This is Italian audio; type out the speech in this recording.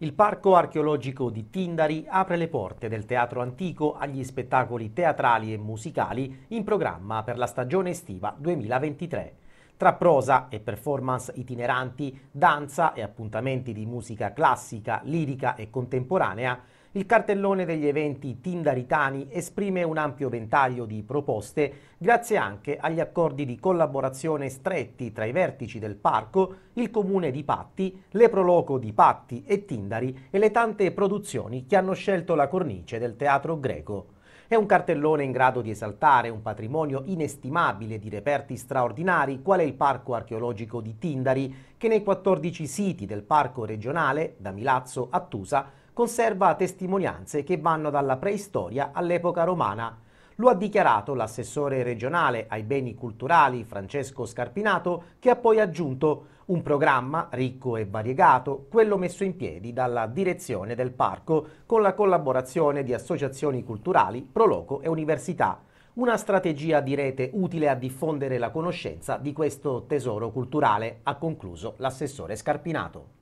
Il Parco archeologico di Tindari apre le porte del teatro antico agli spettacoli teatrali e musicali in programma per la stagione estiva 2023. Tra prosa e performance itineranti, danza e appuntamenti di musica classica, lirica e contemporanea, il cartellone degli eventi Tindaritani esprime un ampio ventaglio di proposte grazie anche agli accordi di collaborazione stretti tra i vertici del parco, il comune di Patti, le l'Eproloco di Patti e Tindari e le tante produzioni che hanno scelto la cornice del teatro greco. È un cartellone in grado di esaltare un patrimonio inestimabile di reperti straordinari, quale il Parco archeologico di Tindari, che nei 14 siti del Parco regionale, da Milazzo a Tusa, conserva testimonianze che vanno dalla preistoria all'epoca romana. Lo ha dichiarato l'assessore regionale ai beni culturali Francesco Scarpinato, che ha poi aggiunto un programma ricco e variegato, quello messo in piedi dalla direzione del parco con la collaborazione di associazioni culturali, proloco e università. Una strategia di rete utile a diffondere la conoscenza di questo tesoro culturale, ha concluso l'assessore Scarpinato.